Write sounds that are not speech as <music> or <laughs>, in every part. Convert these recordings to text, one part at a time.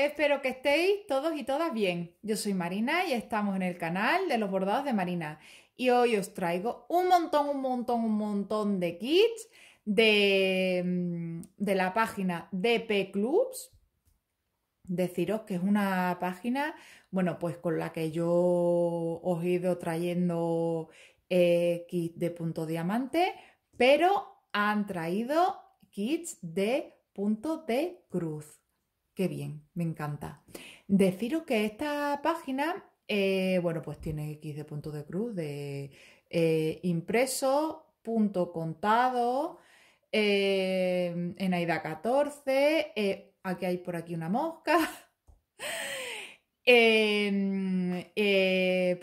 Espero que estéis todos y todas bien. Yo soy Marina y estamos en el canal de los bordados de Marina. Y hoy os traigo un montón, un montón, un montón de kits de, mm, de la página DP Clubs. Deciros que es una página, bueno, pues con la que yo os he ido trayendo eh, kits de punto diamante, pero han traído kits de punto de cruz. Qué bien, me encanta. Deciros que esta página, eh, bueno, pues tiene X de punto de cruz, de eh, impreso, punto contado, eh, en AIDA 14, aquí hay por aquí una mosca. <laughs>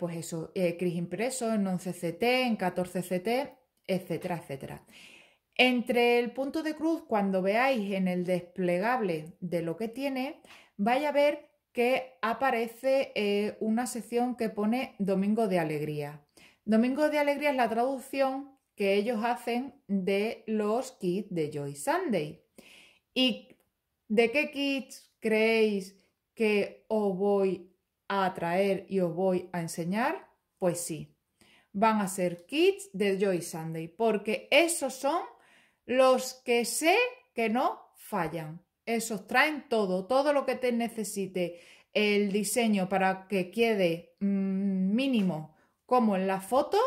pues eso, CRIS impreso en 11CT, en 14CT, etcétera, etcétera. Entre el punto de cruz, cuando veáis en el desplegable de lo que tiene, vaya a ver que aparece eh, una sección que pone Domingo de Alegría. Domingo de Alegría es la traducción que ellos hacen de los kits de Joy Sunday. ¿Y de qué kits creéis que os voy a traer y os voy a enseñar? Pues sí, van a ser kits de Joy Sunday, porque esos son los que sé que no fallan. Esos traen todo, todo lo que te necesite el diseño para que quede mm, mínimo como en la foto,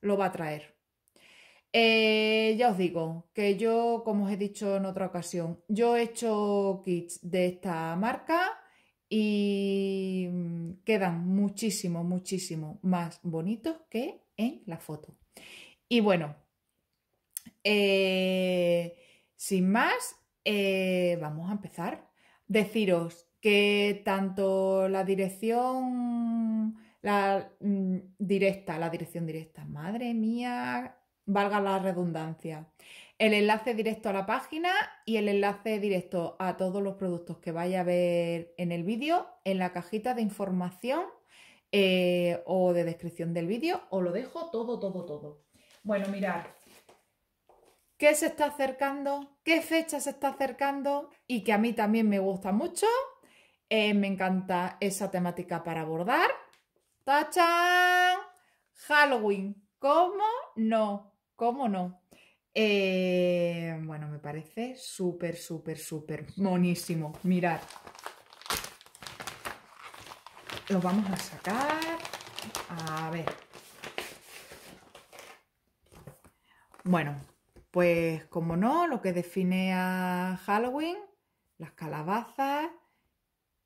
lo va a traer. Eh, ya os digo que yo, como os he dicho en otra ocasión, yo he hecho kits de esta marca y mm, quedan muchísimo, muchísimo más bonitos que en la foto. Y bueno, eh, sin más, eh, vamos a empezar. Deciros que tanto la dirección la, mm, directa, la dirección directa, madre mía, valga la redundancia, el enlace directo a la página y el enlace directo a todos los productos que vaya a ver en el vídeo en la cajita de información eh, o de descripción del vídeo, os lo dejo todo, todo, todo. Bueno, mirad, qué se está acercando, qué fecha se está acercando y que a mí también me gusta mucho. Eh, me encanta esa temática para abordar. ¡Tachán! Halloween. ¿Cómo no? ¿Cómo no? Eh, bueno, me parece súper, súper, súper monísimo. Mirad. Lo vamos a sacar. A ver. Bueno, pues como no, lo que define a Halloween, las calabazas,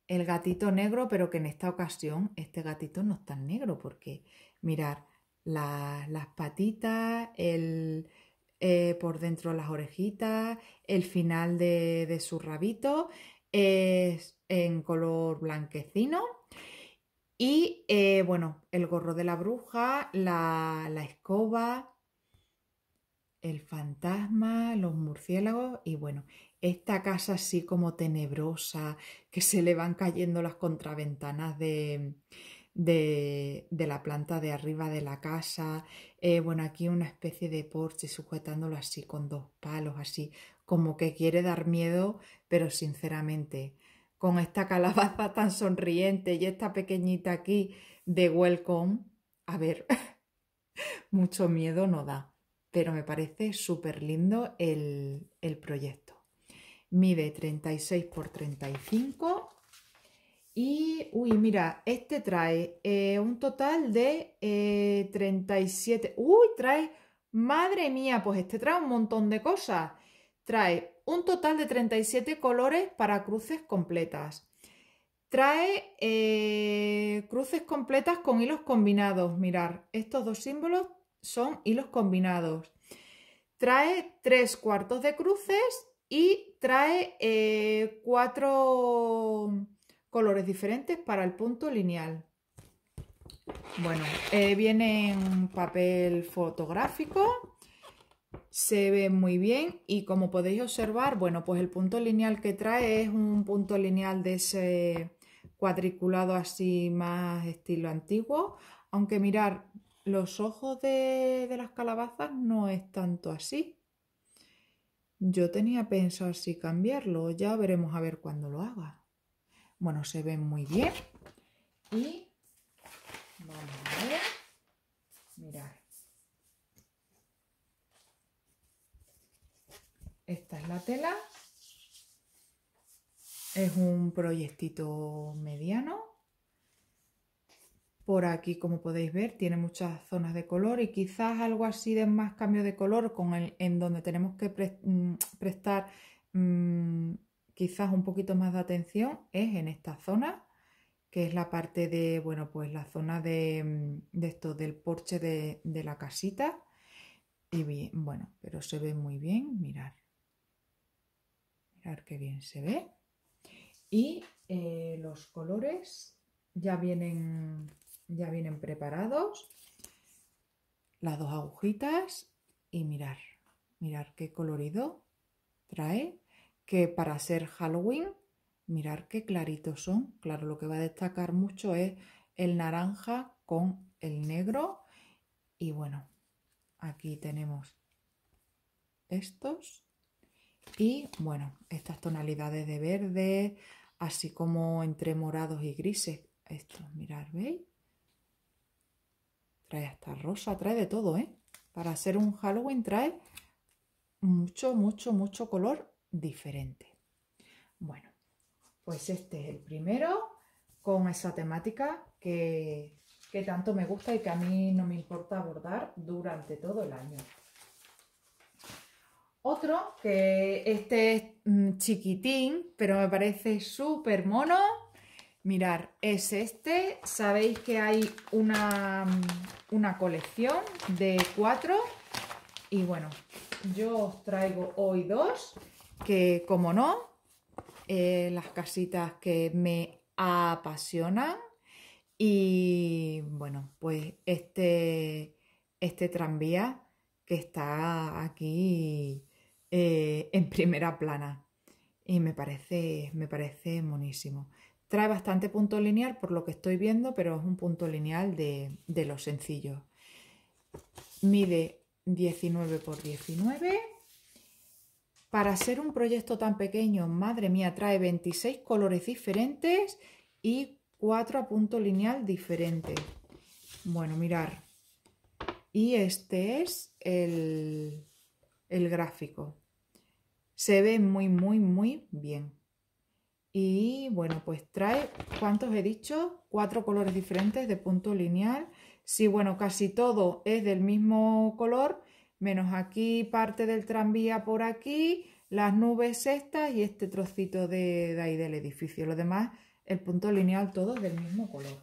el gatito negro, pero que en esta ocasión este gatito no es tan negro porque mirar las patitas, el, eh, por dentro las orejitas, el final de, su rabito es en color blanquecino. Y eh, bueno, el gorro de la bruja, la, la escoba, el fantasma, los murciélagos y bueno, esta casa así como tenebrosa, que se le van cayendo las contraventanas de, de, la planta de arriba de la casa. Eh, bueno, aquí una especie de porche sujetándolo así con dos palos, así como que quiere dar miedo, pero sinceramente, con esta calabaza <laughs> tan sonriente y esta pequeñita aquí de welcome, a ver, <laughs> mucho miedo no da pero me parece súper lindo el, proyecto. Mide 36 por 35 y, uy, mira, este trae eh, un total de 37. Eh, uy, trae, madre mía, pues este trae un montón de cosas. Trae un total de 37 colores para cruces completas. Trae eh, cruces completas con hilos combinados. Mirar, estos dos símbolos son hilos combinados. Trae tres cuartos de cruces y trae eh, cuatro colores diferentes para el punto lineal. Bueno, eh, viene en papel fotográfico, se ve muy bien y como podéis observar, bueno, pues el punto lineal que trae es un punto lineal de ese cuadriculado así más estilo antiguo, aunque mirar los ojos de, las calabazas no es tanto así. Yo tenía pensado si cambiarlo, ya veremos a ver cuándo lo haga. Bueno, se ven muy bien. Y vamos a ver. Mirad. Esta es la tela. Es un proyectito mediano por aquí, como podéis ver, tiene muchas zonas de color y quizás algo así de más cambio de color con el, en donde tenemos que mm, prestar mm, quizás un poquito más de atención es en esta zona, que es la parte de, bueno, pues la zona de, mm, esto, del porche de, la casita. Y bien, bueno, pero se ve muy bien, mirar. Mirar qué bien se ve. Y eh, los colores ya vienen ya vienen preparados. Las dos agujitas y mirar, mirar qué colorido trae, que para ser Halloween, mirar qué claritos son. Claro, lo que va a destacar mucho es el naranja con el negro. Y bueno, aquí tenemos estos y bueno, estas tonalidades de verde, así como entre morados y grises. Estos, mirar ¿veis? Trae hasta rosa, trae de todo, ¿eh? Para hacer un Halloween trae mucho, mucho, mucho color diferente. Bueno, pues este es el primero con esa temática que, que tanto me gusta y que a mí no me importa abordar durante todo el año. Otro que este es mm, chiquitín, pero me parece súper mono Mirar, es este. Sabéis que hay una, mm, una colección de cuatro. Y bueno, yo os traigo hoy dos, que como no, eh, las casitas que me apasionan. Y bueno, pues este, este tranvía que está aquí eh, en primera plana. Y me parece, me parece monísimo. Trae bastante punto lineal por lo que estoy viendo, pero es un punto lineal de, de los sencillos. Mide 19 por 19. Para ser un proyecto tan pequeño, madre mía, trae 26 colores diferentes y 4 a punto lineal diferente. Bueno, mirar. Y este es el, el gráfico. Se ve muy, muy, muy bien. Y bueno, pues trae, ¿cuántos he dicho? Cuatro colores diferentes de punto lineal. sí, bueno, casi todo es del mismo color, menos aquí parte del tranvía por aquí, las nubes estas y este trocito de, ahí del edificio. Lo demás, el punto lineal, todo es del mismo color.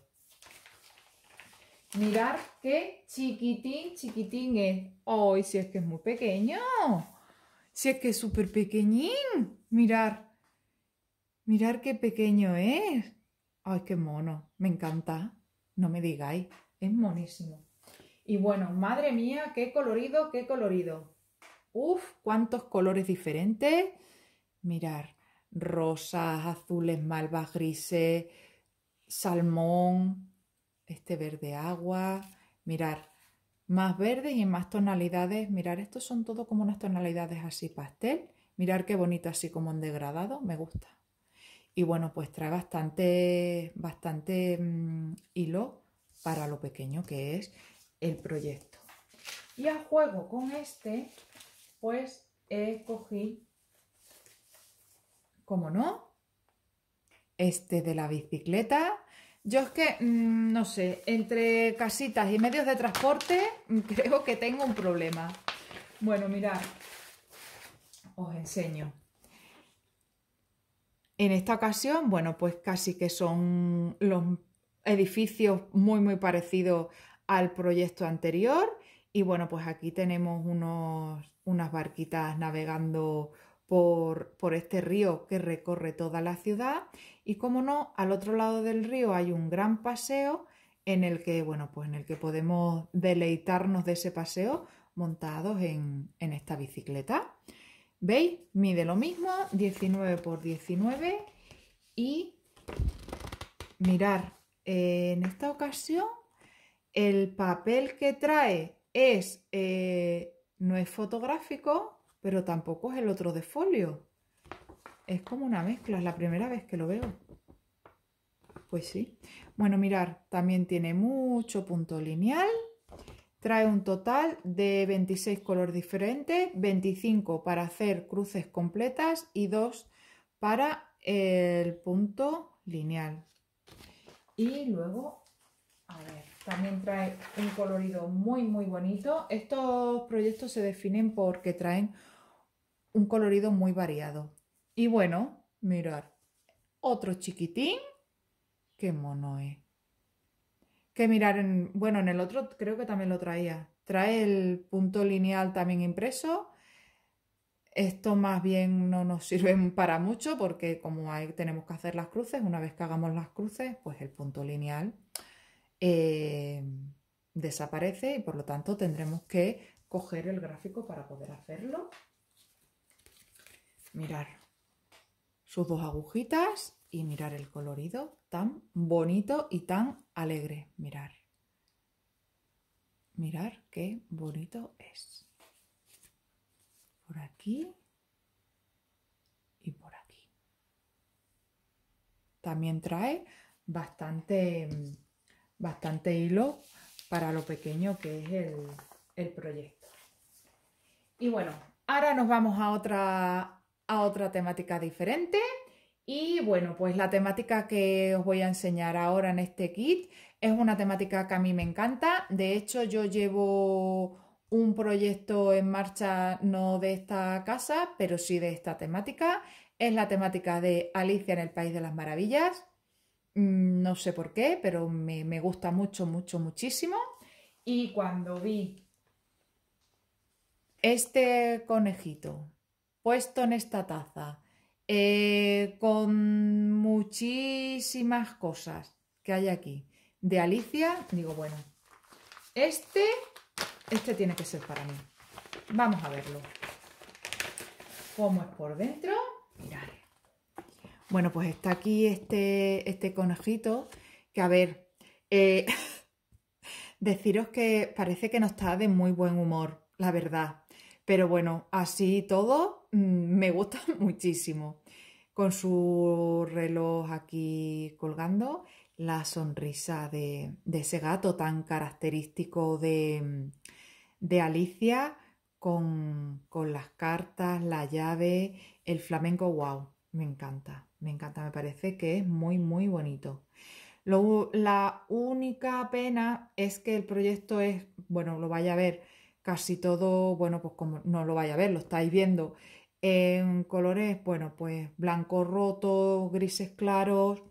Mirar qué chiquitín, chiquitín es. ¡Ay, si es que es muy pequeño! Si es que es súper pequeñín. Mirar. Mirar qué pequeño es. Ay, qué mono. Me encanta. No me digáis. Es monísimo. Y bueno, madre mía, qué colorido, qué colorido. Uf, cuántos colores diferentes. Mirar, rosas, azules, malvas, grises, salmón, este verde agua. Mirar, más verdes y más tonalidades. Mirar, estos son todo como unas tonalidades así pastel. Mirar qué bonito así como en degradado. Me gusta. Y bueno, pues trae bastante, bastante mm, hilo para lo pequeño que es el proyecto. Y a juego con este, pues he cogí, como no, este de la bicicleta. Yo es que, mm, no sé, entre casitas y medios de transporte mm, <laughs> creo que tengo un problema. Bueno, mirad, os enseño. En esta ocasión, bueno, pues casi que son los edificios muy, muy parecidos al proyecto anterior. Y bueno, pues aquí tenemos unos, unas barquitas navegando por, este río que recorre toda la ciudad. Y como no, al otro lado del río hay un gran paseo en el que, bueno, pues en el que podemos deleitarnos de ese paseo montados en esta bicicleta. ¿Veis? Mide lo mismo, 19 por 19 y mirar, en esta ocasión el papel que trae es, eh, no es fotográfico, pero tampoco es el otro de folio. Es como una mezcla, es la primera vez que lo veo. Pues sí. Bueno, mirar, también tiene mucho punto lineal. Trae un total de 26 colores diferentes, 25 para hacer cruces completas y 2 para el punto lineal. Y luego, a ver, también trae un colorido muy muy bonito. Estos proyectos se definen porque traen un colorido muy variado. Y bueno, mirar otro chiquitín. ¡Qué mono es! Eh que mirar en, bueno, en el otro creo que también lo traía. Trae el punto lineal también impreso. Esto más bien no nos <laughs> sirve para mucho porque como ahí tenemos que hacer las cruces, una vez que hagamos las cruces, pues el punto lineal eh, desaparece y por lo tanto tendremos que coger el gráfico para poder hacerlo. Mirar sus dos agujitas y mirar el colorido tan bonito y tan alegre. Mirar. Mirar qué bonito es. Por aquí y por aquí. También trae bastante, bastante hilo para lo pequeño que es el, proyecto. Y bueno, ahora nos vamos a otra, a otra temática diferente. Y bueno, pues la temática que os voy a enseñar ahora en este kit es una temática que a mí me encanta. De hecho, yo llevo un proyecto en marcha no de esta casa, pero sí de esta temática. Es la temática de Alicia en el País de las Maravillas. Mm, no sé por qué, pero me, me gusta mucho, mucho, muchísimo. Y cuando vi este conejito puesto en esta taza, eh, con muchísimas cosas que hay aquí. De Alicia, digo, bueno, este, este tiene que ser para mí. Vamos a verlo. ¿Cómo es por dentro? Mirad. Bueno, pues está aquí este, este conejito que, a ver, eh, <laughs> deciros que parece que no está de muy buen humor, la verdad. Pero bueno, así todo, Mm, me gusta <laughs> muchísimo. Con su reloj aquí colgando, la sonrisa de, ese gato tan característico de, Alicia, con, las cartas, la llave, el flamenco, wow, me encanta, me encanta, me parece que es muy, muy bonito. la única pena es que el proyecto es, bueno, lo vaya a ver casi todo, bueno, pues como no lo vaya a ver, lo estáis viendo en colores, bueno, pues blanco roto grises claros,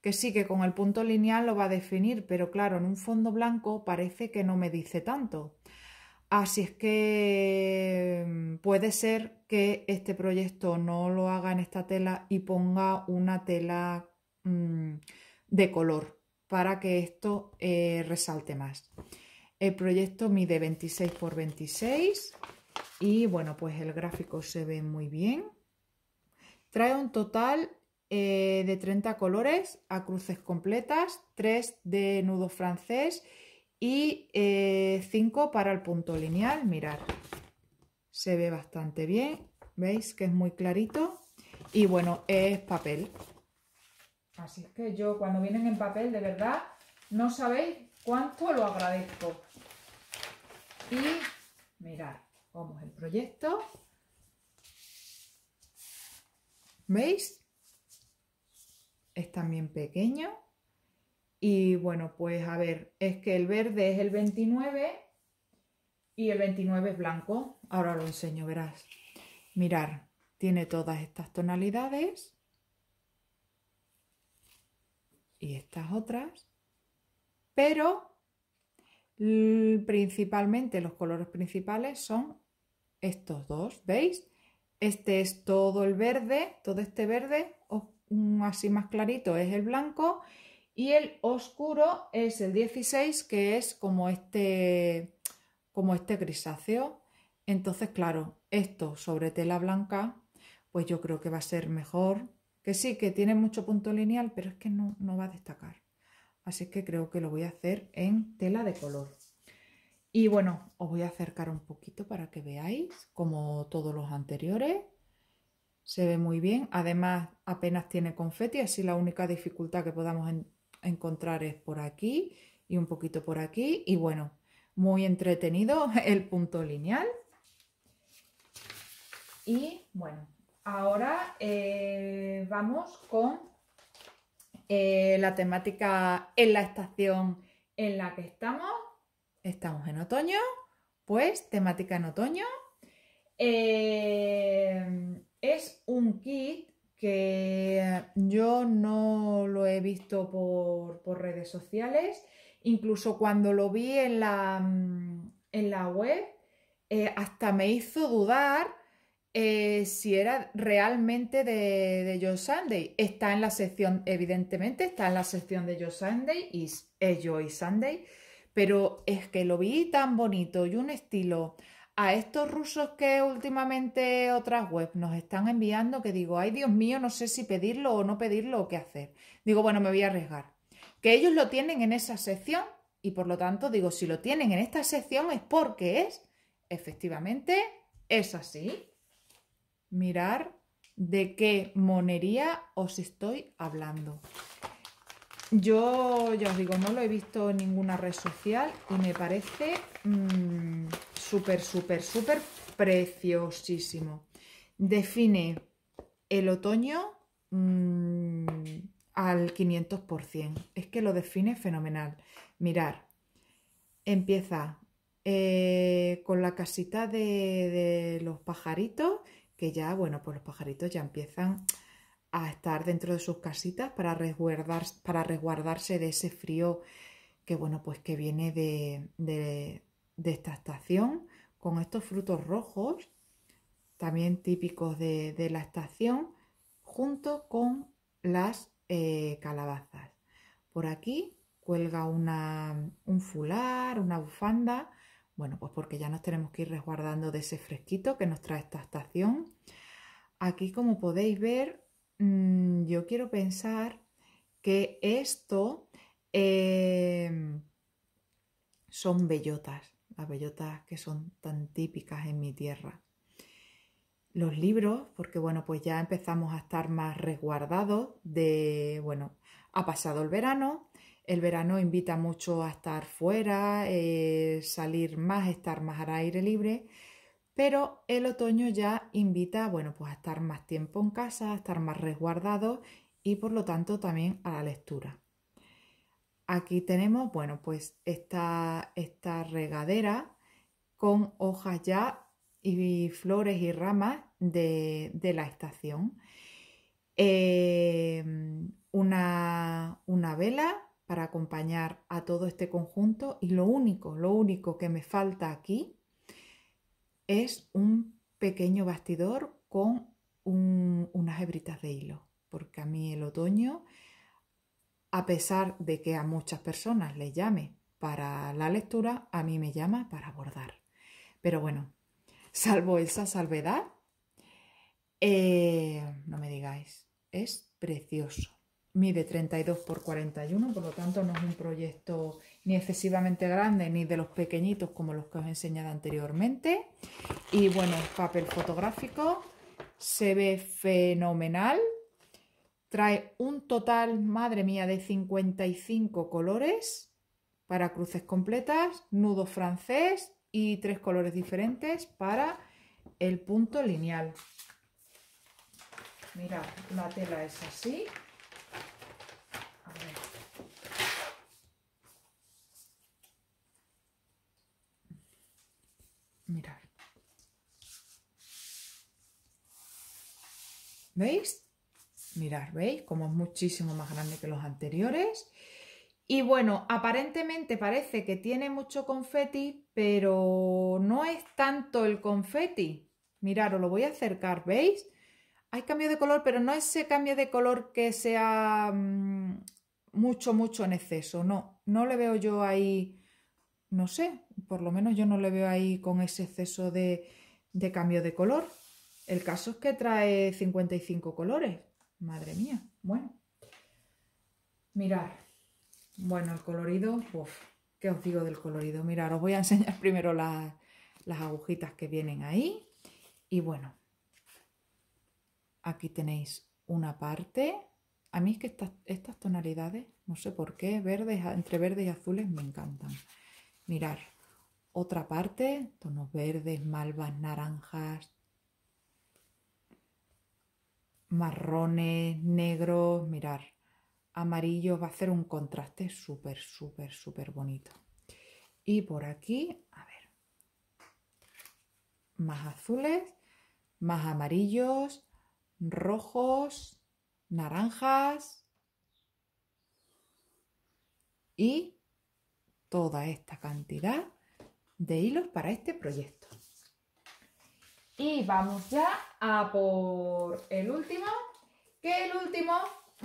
que sí que con el punto lineal lo va a definir, pero claro, en un fondo blanco parece que no me dice tanto. Así es que mm, puede ser que este proyecto no lo haga en esta tela y ponga una tela mm, de color para que esto eh, resalte más. El proyecto mide 26 por 26 y bueno, pues el gráfico se ve muy bien. Trae un total eh, de 30 colores a cruces completas, 3 de nudo francés y 5 eh, para el punto lineal. mirar se ve bastante bien. ¿Veis que es muy clarito? Y bueno, es papel. Así es que yo cuando vienen en papel, de verdad, no sabéis cuánto lo agradezco. Y mirad, Vamos el proyecto. ¿Veis? Es también pequeño. Y bueno, pues a ver, es que el verde es el 29 y el 29 es blanco. Ahora lo enseño, verás. Mirar, tiene todas estas tonalidades y estas otras, pero principalmente los colores principales son estos dos, ¿veis? Este es todo el verde, todo este verde, mm, así más clarito es el blanco y el oscuro es el 16 que es como este, como este grisáceo. Entonces, claro, esto sobre tela blanca, pues yo creo que va a ser mejor. Que sí, que tiene mucho punto lineal, pero es que no, no va a destacar. Así que creo que lo voy a hacer en tela de color. Y bueno, os voy a acercar un poquito para que veáis, como todos los anteriores. Se ve muy bien, además apenas tiene confeti, así la única dificultad que podamos encontrar es por aquí y un poquito por aquí. Y bueno, muy entretenido <laughs> el punto lineal. Y bueno, ahora eh, vamos con eh, la temática en la estación en la que estamos estamos en otoño, pues temática en otoño. Em, es un kit que yo no lo he visto por, redes sociales, incluso cuando lo vi en la, mm, web, eh, hasta me hizo dudar eh, si era realmente de, Joe Sunday. Está en la sección, evidentemente, está en la sección de Joe Sunday y es Joy Sunday pero es que lo vi tan bonito y un estilo a estos rusos que últimamente otras webs nos están enviando que digo, ay Dios mío, no sé si pedirlo o no pedirlo o qué hacer. Digo, bueno, me voy a arriesgar. Que ellos lo tienen en esa sección y por lo tanto digo, si lo tienen en esta sección es porque es, efectivamente, es así. Mirar de qué monería os estoy hablando. Yo ya os digo, no lo he visto en ninguna red social y me parece mm, súper, súper, súper preciosísimo. Define el otoño mm, al 500%. Es que lo define fenomenal. Mirar, empieza eh, con la casita de, de los pajaritos, que ya, bueno, pues los pajaritos ya empiezan a estar dentro de sus casitas para, resguardar, para resguardarse de ese frío que, bueno, pues que viene de, esta estación, con estos frutos rojos, también típicos de, la estación, junto con las eh, calabazas. Por aquí cuelga una, un fular, una bufanda, bueno, pues porque ya nos tenemos que ir resguardando de ese fresquito que nos trae esta estación. Aquí, como podéis ver, Mm, yo quiero pensar que esto em, son bellotas, las bellotas que son tan típicas en mi tierra. Los libros, porque bueno, pues ya empezamos a estar más resguardados de, bueno, ha pasado el verano, el verano invita mucho a estar fuera, eh, salir más, estar más al aire libre pero el otoño ya invita, bueno, pues a estar más tiempo en casa, a estar más resguardado y por lo tanto también a la lectura. Aquí tenemos, bueno, pues esta, esta regadera con hojas ya y flores y ramas de, la estación. Em, una, una vela para acompañar a todo este conjunto y lo único, lo único que me falta aquí es un pequeño bastidor con unas hebritas de hilo, porque a mí el otoño, a pesar de que a muchas personas les llame para la lectura, a mí me llama para bordar. Pero bueno, salvo esa salvedad, eh, no me digáis, es precioso mide 32 por 41, por lo tanto no es un proyecto ni excesivamente grande ni de los pequeñitos como los que os he enseñado anteriormente. Y bueno, papel fotográfico, se ve fenomenal. Trae un total, madre mía, de 55 colores para cruces completas, nudo francés y tres colores diferentes para el punto lineal. Mira, la tela es así. Mirad. ¿Veis? Mirad, ¿veis? Como es muchísimo más grande que los anteriores. Y bueno, aparentemente parece que tiene mucho confeti, pero no es tanto el confeti. Mirad, os lo voy a acercar, ¿veis? Hay cambio de color, pero no ese cambio de color que sea mm, mucho, mucho en exceso. No, no le veo yo ahí no sé, por lo menos yo no le veo ahí con ese exceso de, cambio de color. El caso es que trae 55 colores. Madre mía, bueno. Mirad. Bueno, el colorido, ¿qué os digo del colorido? Mirad, os voy a enseñar <laughs> primero las, agujitas que vienen ahí. Y bueno, aquí tenéis una parte. A mí es que estas, estas tonalidades, no sé por qué, verdes, entre verdes y azules me encantan. Mirar, otra parte, tonos verdes, malvas, naranjas, marrones, negros, mirar, amarillo, va a hacer un contraste súper, súper, súper bonito. Y por aquí, a ver, más azules, más amarillos, rojos, naranjas y toda esta cantidad de hilos para este proyecto. Y vamos ya a por el último, que el último,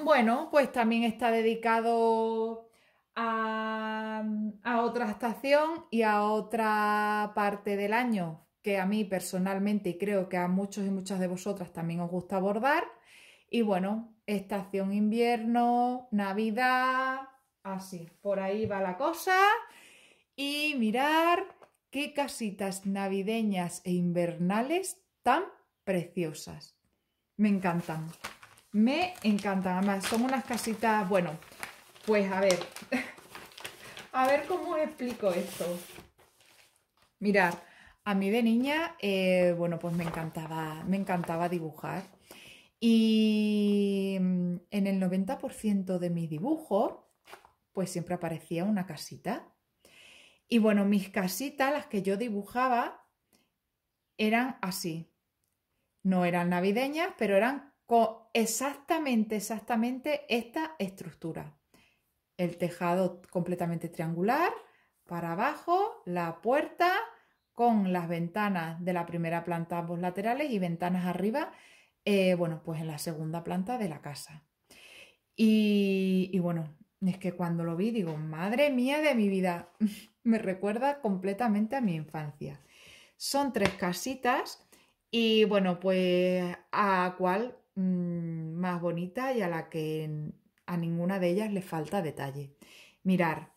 bueno, pues también está dedicado a, a otra estación y a otra parte del año que a mí personalmente y creo que a muchos y muchas de vosotras también os gusta abordar. Y bueno, estación invierno, Navidad, Así, por ahí va la cosa. Y mirar qué casitas navideñas e invernales tan preciosas. Me encantan. Me encantan. Además, son unas casitas, bueno, pues a ver. <laughs> a ver cómo explico esto. Mirad, a mí de niña, eh, bueno, pues me encantaba, me encantaba dibujar. Y mm, en el 90% de mis dibujos pues siempre aparecía una casita. Y bueno, mis casitas, las que yo dibujaba, eran así. No eran navideñas, pero eran exactamente, exactamente esta estructura. El tejado completamente triangular, para abajo, la puerta con las ventanas de la primera planta ambos laterales y ventanas arriba, eh, bueno, pues en la segunda planta de la casa. y bueno, es que cuando lo vi digo, madre mía de mi vida, <laughs> me recuerda completamente a mi infancia. Son tres casitas y bueno, pues a cuál mm, más bonita y a la que a ninguna de ellas le falta detalle. Mirar,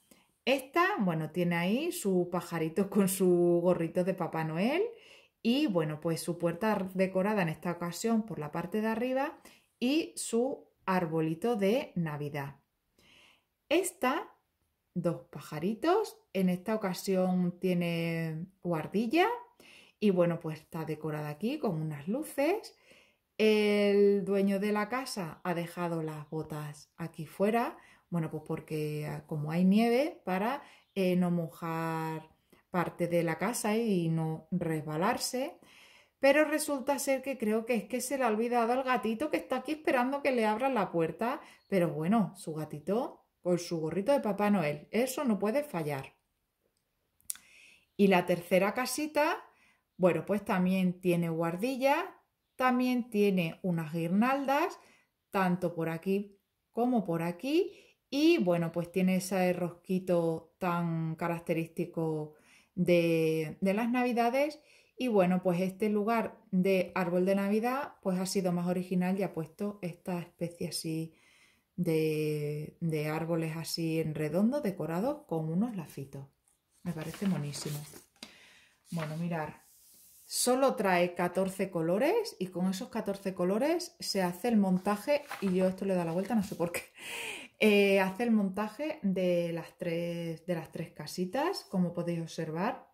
esta, bueno, tiene ahí su pajarito <laughs> con su gorrito de Papá Noel y bueno, pues su puerta decorada en esta ocasión por la parte de arriba y su arbolito de Navidad. Esta, dos pajaritos, en esta ocasión tiene guardilla y bueno, pues está decorada aquí con unas luces. El dueño de la casa ha dejado las botas aquí fuera, bueno, pues porque ah, como hay nieve, para eh, no mojar parte de la casa y no resbalarse. Pero resulta ser que creo que es que se le ha olvidado al gatito que está aquí esperando que le abran la puerta. Pero bueno, su gatito con su gorrito de Papá Noel. Eso no puede fallar. Y la tercera casita, bueno, pues también tiene guardilla, también tiene unas guirnaldas, tanto por aquí como por aquí. Y bueno, pues tiene ese rosquito tan característico de, de las navidades. Y bueno, pues este lugar de árbol de Navidad, pues ha sido más original y ha puesto esta especie así de, árboles así en redondo decorados con unos lacitos. Me parece monísimo. Bueno, mirar. Solo trae 14 colores y con esos 14 colores se hace el montaje, y yo esto le da la vuelta, no sé por qué, <laughs> eh, hace el montaje de las, tres, de las tres casitas, como podéis observar.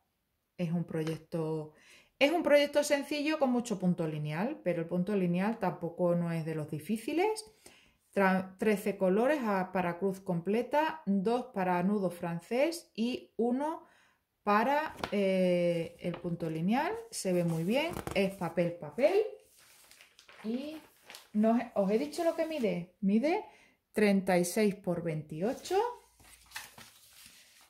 Es un proyecto es un proyecto sencillo con mucho punto lineal, pero el punto lineal tampoco no es de los difíciles 13 colores para cruz completa, 2 para nudo francés y uno para eh, el punto lineal. Se ve muy bien, es papel, papel. Y os he dicho lo que mide. Mide 36 por 28.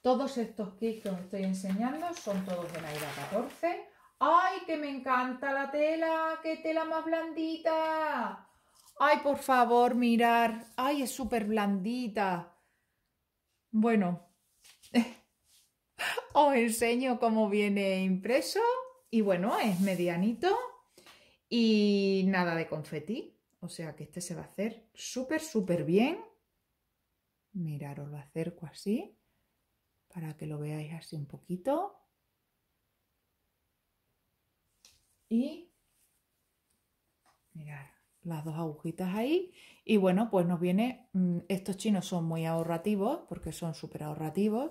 Todos estos kits que os estoy enseñando son todos de Naira 14. ¡Ay, que me encanta la tela! ¡Qué tela más blandita! Ay, por favor, mirar. Ay, es súper blandita. Bueno, <laughs> os enseño cómo viene impreso. Y bueno, es medianito y nada de confeti. O sea que este se va a hacer súper, súper bien. Mirar, os lo acerco así para que lo veáis así un poquito. Y mirar las dos agujitas ahí. Y bueno, pues nos viene, mm, estos chinos son muy ahorrativos, porque son súper ahorrativos,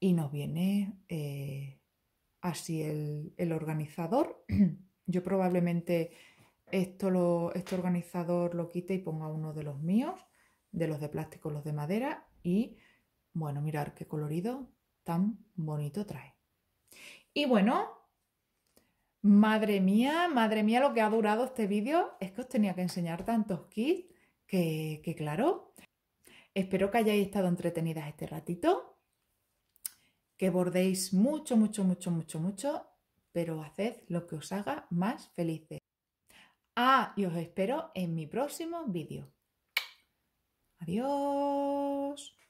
y nos viene eh, así el, el, organizador. <clears throat> Yo probablemente esto lo, este organizador lo quite y ponga uno de los míos, de los de plástico, los de madera, y bueno, mirar qué colorido tan bonito trae. Y bueno, Madre mía, madre mía, lo que ha durado este vídeo. Es que os tenía que enseñar tantos kits que, claro. Espero que hayáis estado entretenidas este ratito, que bordéis mucho, mucho, mucho, mucho, mucho, pero haced lo que os haga más felices. Ah, y os espero en mi próximo vídeo. Adiós.